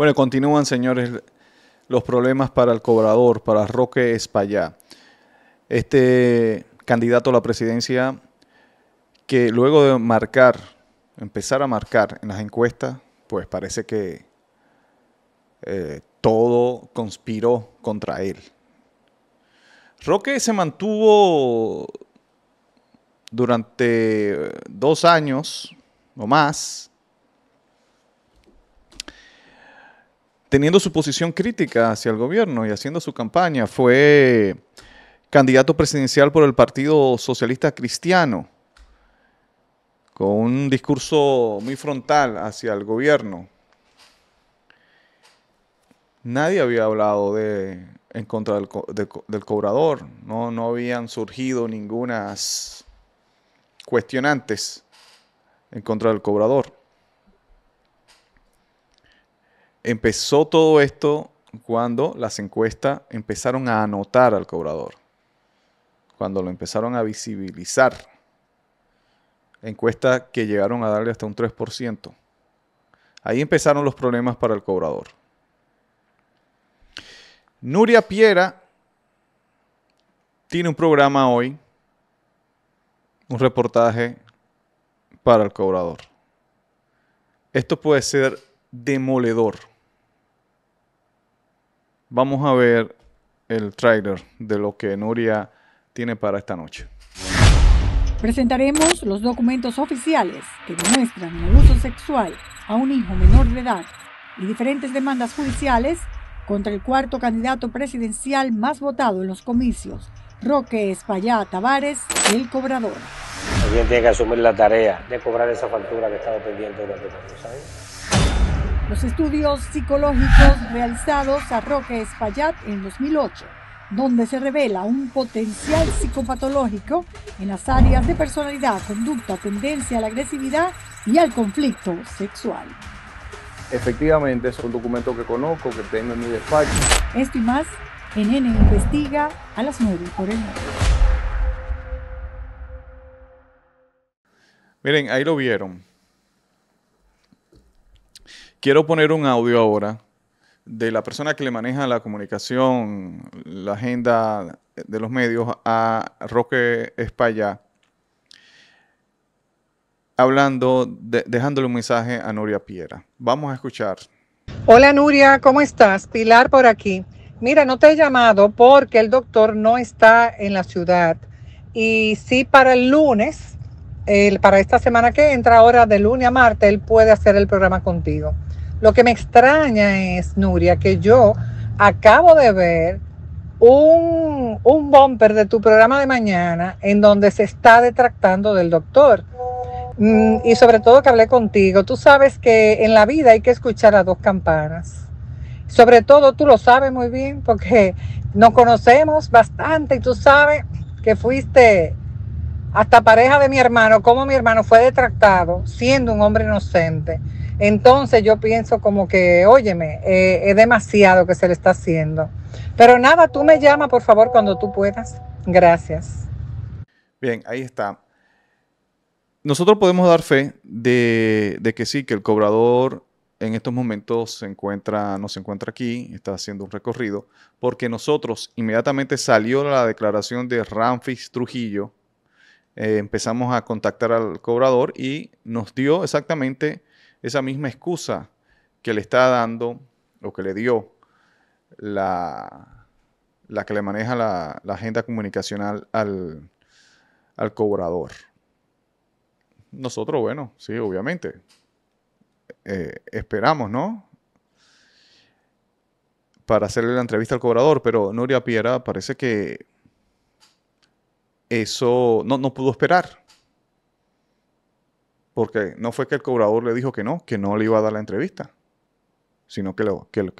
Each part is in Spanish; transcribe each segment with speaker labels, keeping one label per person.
Speaker 1: Bueno, continúan, señores, los problemas para el cobrador, para Roque Espallá. Este candidato a la presidencia que luego de marcar, empezar a marcar en las encuestas, pues parece que eh, todo conspiró contra él. Roque se mantuvo durante dos años o más teniendo su posición crítica hacia el gobierno y haciendo su campaña. Fue candidato presidencial por el Partido Socialista Cristiano, con un discurso muy frontal hacia el gobierno. Nadie había hablado de, en contra del, cobrador, no, no habían surgido ningunas cuestionantes en contra del cobrador. Empezó todo esto cuando las encuestas empezaron a anotar al cobrador, cuando lo empezaron a visibilizar. Encuestas que llegaron a darle hasta un 3%. Ahí empezaron los problemas para el cobrador. Nuria Piera tiene un programa hoy, un reportaje para el cobrador. Esto puede ser demoledor vamos a ver el trailer de lo que Nuria tiene para esta noche.
Speaker 2: Presentaremos los documentos oficiales que demuestran el abuso sexual a un hijo menor de edad y diferentes demandas judiciales contra el cuarto candidato presidencial más votado en los comicios, Roque Espallá Tavares, el cobrador. Alguien tiene que asumir la tarea de cobrar esa factura que estaba pendiente durante tantos años. Los estudios psicológicos realizados a Roque Espaillat en 2008, donde se revela un potencial psicopatológico en las áreas de personalidad, conducta, tendencia a la agresividad y al conflicto sexual.
Speaker 1: Efectivamente, es un documento que conozco, que tengo en mi despacho.
Speaker 2: Esto y más en Investiga a las 9 por el
Speaker 1: Miren, ahí lo vieron. Quiero poner un audio ahora de la persona que le maneja la comunicación, la agenda de los medios a Roque España, hablando, dejándole un mensaje a Nuria Piera. Vamos a escuchar.
Speaker 2: Hola Nuria, ¿cómo estás? Pilar por aquí. Mira, no te he llamado porque el doctor no está en la ciudad. Y sí, para el lunes, el, para esta semana que entra, ahora de lunes a martes, él puede hacer el programa contigo. Lo que me extraña es, Nuria, que yo acabo de ver un, un bumper de tu programa de mañana en donde se está detractando del doctor. Mm, y sobre todo que hablé contigo, tú sabes que en la vida hay que escuchar a dos campanas. Sobre todo tú lo sabes muy bien porque nos conocemos bastante y tú sabes que fuiste hasta pareja de mi hermano, como mi hermano fue detractado siendo un hombre inocente. Entonces yo pienso como que, óyeme, eh, es demasiado que se le está haciendo. Pero nada, tú me llama, por favor, cuando tú puedas.
Speaker 1: Gracias. Bien, ahí está. Nosotros podemos dar fe de, que sí, que el cobrador en estos momentos se encuentra, no se encuentra aquí, está haciendo un recorrido, porque nosotros inmediatamente salió la declaración de Ramfis Trujillo, eh, empezamos a contactar al cobrador y nos dio exactamente esa misma excusa que le está dando o que le dio la, la que le maneja la, agenda comunicacional al, al cobrador. Nosotros, bueno, sí, obviamente, eh, esperamos, ¿no? Para hacerle la entrevista al cobrador, pero Nuria Piera parece que eso no, no pudo esperar porque no fue que el cobrador le dijo que no, que no le iba a dar la entrevista, sino que lo, que, lo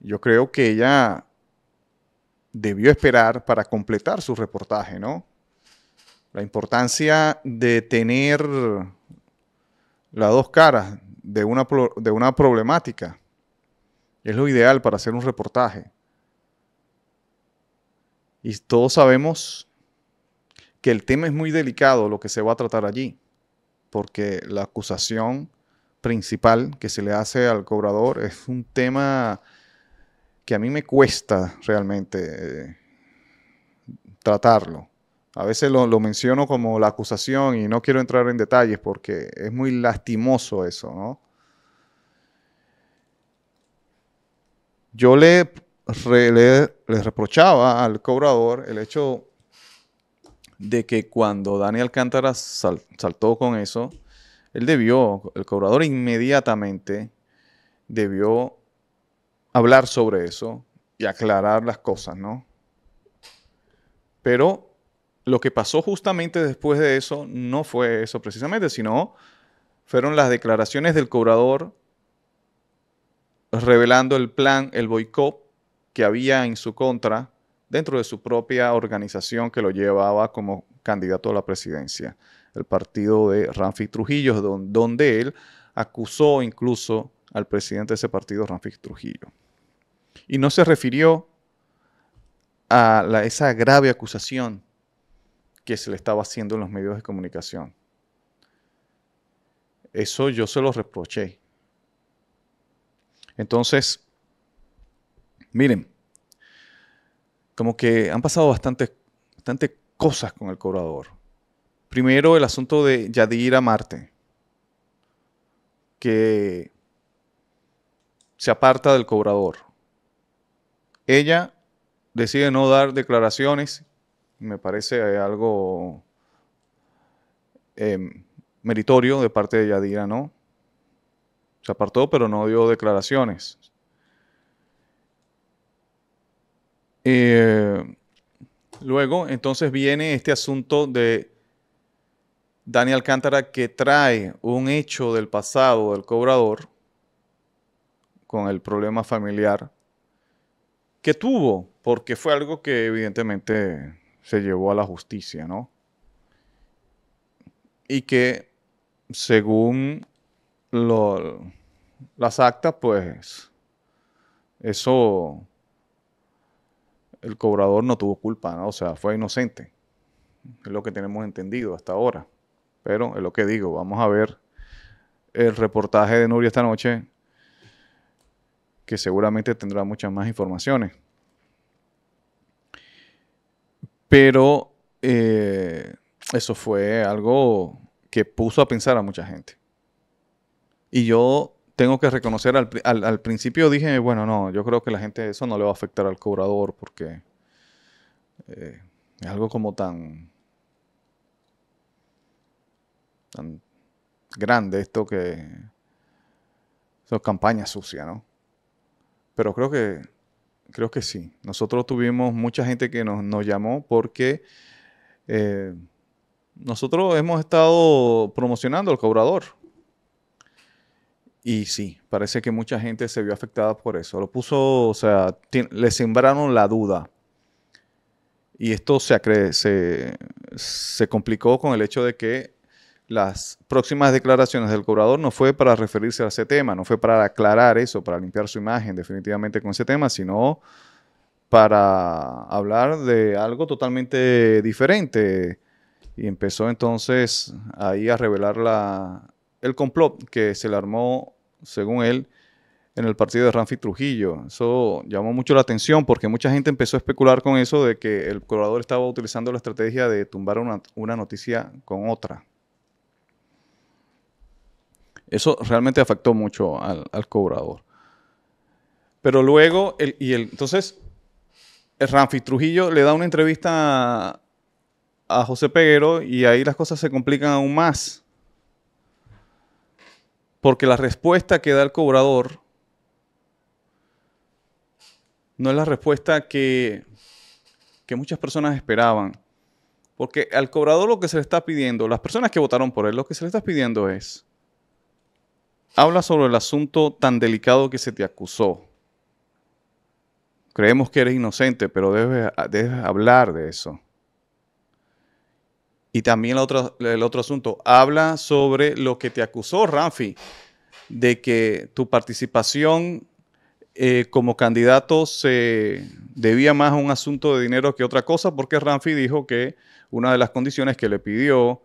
Speaker 1: Yo creo que ella debió esperar para completar su reportaje, ¿no? La importancia de tener las dos caras de una, de una problemática es lo ideal para hacer un reportaje. Y todos sabemos que el tema es muy delicado, lo que se va a tratar allí, porque la acusación principal que se le hace al cobrador es un tema que a mí me cuesta realmente eh, tratarlo. A veces lo, menciono como la acusación y no quiero entrar en detalles porque es muy lastimoso eso, ¿no? Yo le, le reprochaba al cobrador el hecho de que cuando Daniel Alcántara saltó con eso, él debió, el cobrador inmediatamente debió hablar sobre eso y aclarar las cosas, ¿no? Pero lo que pasó justamente después de eso no fue eso precisamente, sino fueron las declaraciones del cobrador revelando el plan, el boicot que había en su contra dentro de su propia organización que lo llevaba como candidato a la presidencia, el partido de Ramfi Trujillo, donde él acusó incluso al presidente de ese partido, Ramfi Trujillo. Y no se refirió a esa grave acusación que se le estaba haciendo en los medios de comunicación. Eso yo se lo reproché. Entonces, miren, como que han pasado bastantes bastante cosas con el cobrador. Primero el asunto de Yadira Marte, que se aparta del cobrador. Ella decide no dar declaraciones, me parece algo em, meritorio de parte de Yadira, ¿no? Se apartó, pero no dio declaraciones. Eh, luego, entonces viene este asunto de Daniel Cántara que trae un hecho del pasado del cobrador con el problema familiar que tuvo, porque fue algo que evidentemente se llevó a la justicia, ¿no? Y que según las actas, pues eso el cobrador no tuvo culpa, o sea, fue inocente. Es lo que tenemos entendido hasta ahora. Pero es lo que digo, vamos a ver el reportaje de Nuria esta noche, que seguramente tendrá muchas más informaciones. Pero eh, eso fue algo que puso a pensar a mucha gente. Y yo tengo que reconocer, al, al, principio dije, bueno, no, yo creo que la gente eso no le va a afectar al cobrador porque eh, es algo como tan, tan grande esto que... son campañas campaña sucia, ¿no? Pero creo que, creo que sí. Nosotros tuvimos mucha gente que nos, nos llamó porque... Eh, nosotros hemos estado promocionando al cobrador. Y sí, parece que mucha gente se vio afectada por eso. Lo puso, o sea, le sembraron la duda. Y esto se, se, complicó con el hecho de que las próximas declaraciones del cobrador no fue para referirse a ese tema, no fue para aclarar eso, para limpiar su imagen definitivamente con ese tema, sino para hablar de algo totalmente diferente. Y empezó entonces ahí a revelar el complot que se le armó según él, en el partido de Ramfi Trujillo. Eso llamó mucho la atención porque mucha gente empezó a especular con eso de que el cobrador estaba utilizando la estrategia de tumbar una, noticia con otra. Eso realmente afectó mucho al, cobrador. Pero luego, y entonces, el Ramfi Trujillo le da una entrevista a José Peguero y ahí las cosas se complican aún más porque la respuesta que da el cobrador no es la respuesta que, que muchas personas esperaban. Porque al cobrador lo que se le está pidiendo, las personas que votaron por él, lo que se le está pidiendo es, habla sobre el asunto tan delicado que se te acusó. Creemos que eres inocente, pero debes, debes hablar de eso. Y también el otro, asunto, habla sobre lo que te acusó Ramfi, de que tu participación eh, como candidato se debía más a un asunto de dinero que otra cosa, porque Ramfi dijo que una de las condiciones que le pidió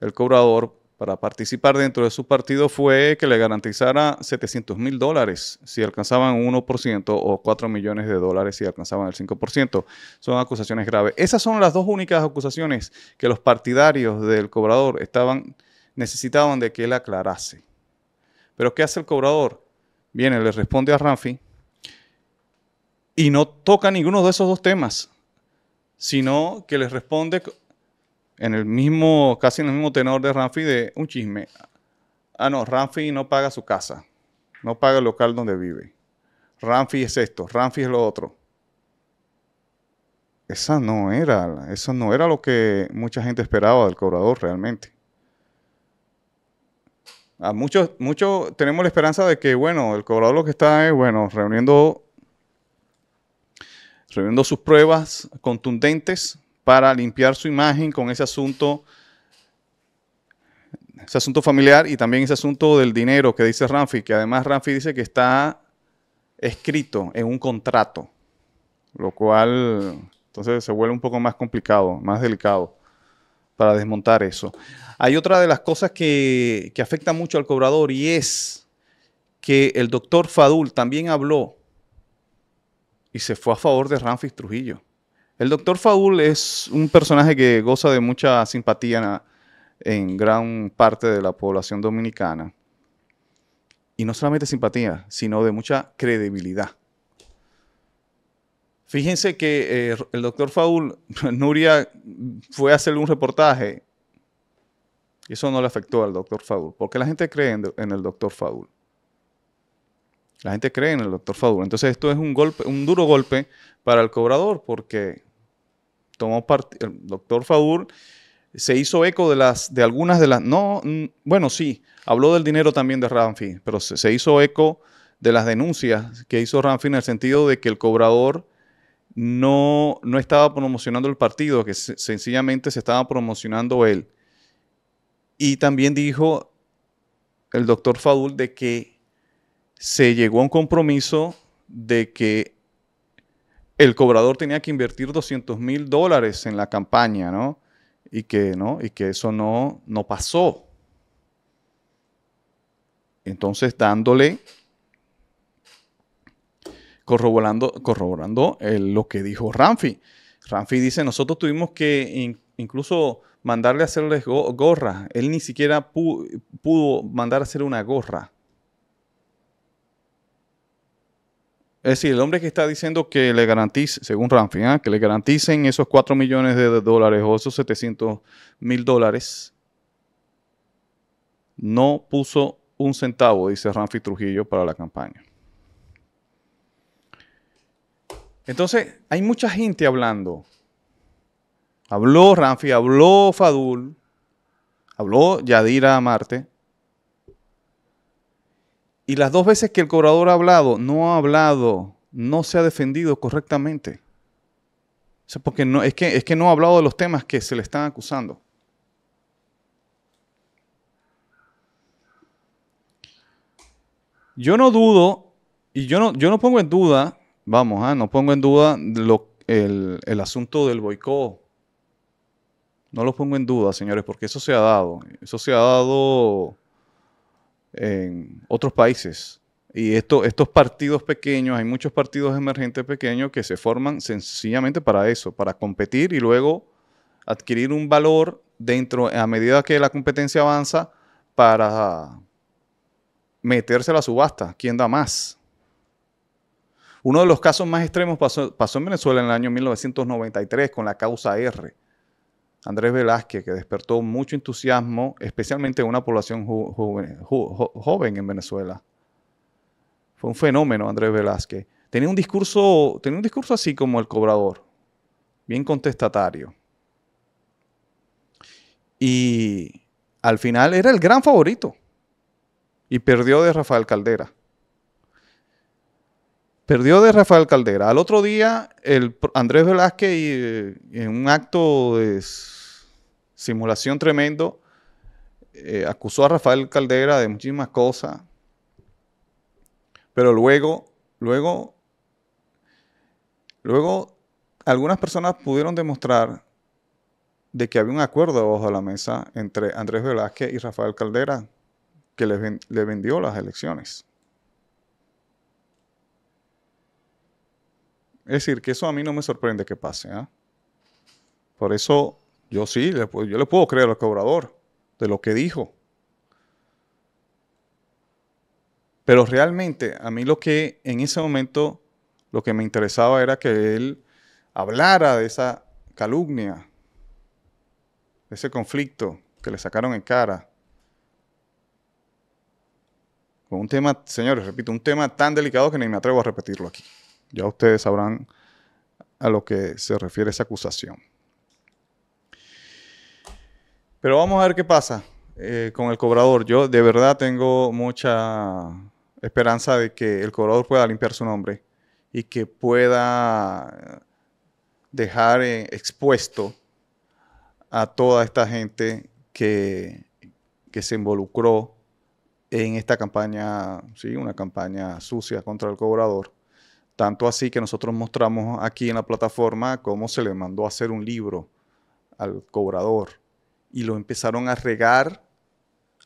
Speaker 1: el cobrador para participar dentro de su partido fue que le garantizara 700 mil dólares si alcanzaban un 1% o 4 millones de dólares si alcanzaban el 5%. Son acusaciones graves. Esas son las dos únicas acusaciones que los partidarios del cobrador estaban, necesitaban de que él aclarase. Pero ¿qué hace el cobrador? Viene, le responde a Ramfi y no toca ninguno de esos dos temas, sino que le responde en el mismo, casi en el mismo tenor de Ramfi, de un chisme. Ah, no, Ramfi no paga su casa, no paga el local donde vive. Ramfi es esto, Ramfi es lo otro. Esa no era, eso no era lo que mucha gente esperaba del cobrador realmente. A muchos, muchos tenemos la esperanza de que, bueno, el cobrador lo que está es, bueno, reuniendo, reuniendo sus pruebas contundentes para limpiar su imagen con ese asunto, ese asunto familiar y también ese asunto del dinero que dice Ramfi, que además Ramfi dice que está escrito en un contrato, lo cual entonces se vuelve un poco más complicado, más delicado para desmontar eso. Hay otra de las cosas que, que afecta mucho al cobrador y es que el doctor Fadul también habló y se fue a favor de Ramfis Trujillo. El doctor Faul es un personaje que goza de mucha simpatía en, gran parte de la población dominicana. Y no solamente simpatía, sino de mucha credibilidad. Fíjense que eh, el doctor Faul, Nuria fue a hacer un reportaje y eso no le afectó al doctor Faul, porque la gente cree en, el doctor Faul. La gente cree en el doctor Faul. Entonces esto es un golpe, un duro golpe para el cobrador, porque tomó parte, el doctor Fadur se hizo eco de, las, de algunas de las, no, mm, bueno, sí, habló del dinero también de Ramfi, pero se, hizo eco de las denuncias que hizo Ramfi en el sentido de que el cobrador no, estaba promocionando el partido, que sencillamente se estaba promocionando él. Y también dijo el doctor Fadul de que se llegó a un compromiso de que el cobrador tenía que invertir 200 mil dólares en la campaña, ¿no? Y que, ¿no? Y que eso no, no pasó. Entonces, dándole, corroborando, corroborando eh, lo que dijo Ramfi. Ramfi dice, nosotros tuvimos que incluso mandarle a hacerles gorras. Él ni siquiera pudo mandar a hacer una gorra. Es decir, el hombre que está diciendo que le garantice, según Ramfi, ¿ah? que le garanticen esos 4 millones de dólares o esos 700 mil dólares, no puso un centavo, dice Ramfi Trujillo, para la campaña. Entonces, hay mucha gente hablando. Habló Ramfi, habló Fadul, habló Yadira Marte, y las dos veces que el cobrador ha hablado, no ha hablado, no se ha defendido correctamente. O porque no, es, que, es que no ha hablado de los temas que se le están acusando. Yo no dudo, y yo no, yo no pongo en duda, vamos, ah, no pongo en duda el, el asunto del boicot no lo pongo en duda, señores, porque eso se ha dado. Eso se ha dado en otros países. Y esto, estos partidos pequeños, hay muchos partidos emergentes pequeños que se forman sencillamente para eso, para competir y luego adquirir un valor dentro, a medida que la competencia avanza, para meterse a la subasta, quién da más. Uno de los casos más extremos pasó, pasó en Venezuela en el año 1993 con la causa R. Andrés Velázquez, que despertó mucho entusiasmo, especialmente en una población joven en Venezuela. Fue un fenómeno Andrés Velázquez. Tenía un discurso, un discurso así como el cobrador, bien contestatario. Y al final era el gran favorito. Y perdió de Rafael Caldera. Perdió de Rafael Caldera. Al otro día, el Andrés Velázquez, eh, en un acto de simulación tremendo. Eh, acusó a Rafael Caldera de muchísimas cosas. Pero luego, luego, luego, algunas personas pudieron demostrar de que había un acuerdo debajo de la mesa entre Andrés Velázquez y Rafael Caldera que le, vendió las elecciones. Es decir, que eso a mí no me sorprende que pase. ¿ah? Por eso yo sí, yo le puedo creer al cobrador de lo que dijo. Pero realmente a mí lo que en ese momento lo que me interesaba era que él hablara de esa calumnia, de ese conflicto que le sacaron en cara. Con un tema, señores, repito, un tema tan delicado que ni me atrevo a repetirlo aquí. Ya ustedes sabrán a lo que se refiere esa acusación. Pero vamos a ver qué pasa eh, con el cobrador. Yo de verdad tengo mucha esperanza de que el cobrador pueda limpiar su nombre y que pueda dejar eh, expuesto a toda esta gente que, que se involucró en esta campaña, sí, una campaña sucia contra el cobrador. Tanto así que nosotros mostramos aquí en la plataforma cómo se le mandó a hacer un libro al cobrador y lo empezaron a regar,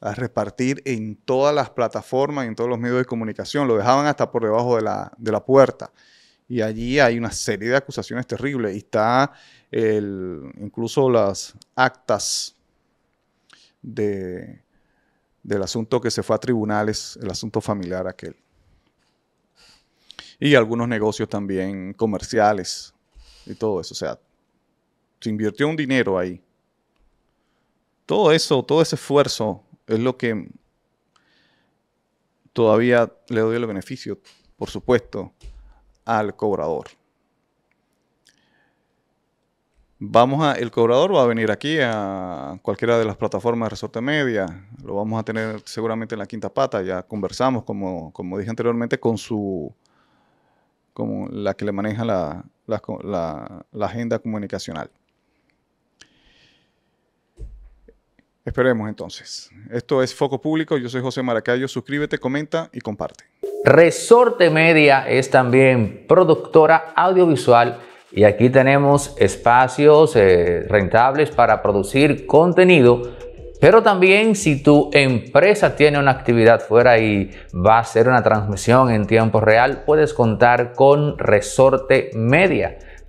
Speaker 1: a repartir en todas las plataformas, y en todos los medios de comunicación, lo dejaban hasta por debajo de la, puerta. Y allí hay una serie de acusaciones terribles. Y está el, incluso las actas del asunto que se fue a tribunales, el asunto familiar aquel. Y algunos negocios también comerciales y todo eso. O sea, se invirtió un dinero ahí. Todo eso, todo ese esfuerzo es lo que todavía le doy el beneficio, por supuesto, al cobrador. Vamos a, el cobrador va a venir aquí a cualquiera de las plataformas de Resorte Media, lo vamos a tener seguramente en la quinta pata, ya conversamos, como, como dije anteriormente, con su, como la que le maneja la agenda comunicacional. Esperemos entonces. Esto es Foco Público. Yo soy José Maracayo. Suscríbete, comenta y comparte. Resorte
Speaker 2: Media es también productora audiovisual y aquí tenemos espacios eh, rentables para producir contenido. Pero también si tu empresa tiene una actividad fuera y va a hacer una transmisión en tiempo real, puedes contar con Resorte Media.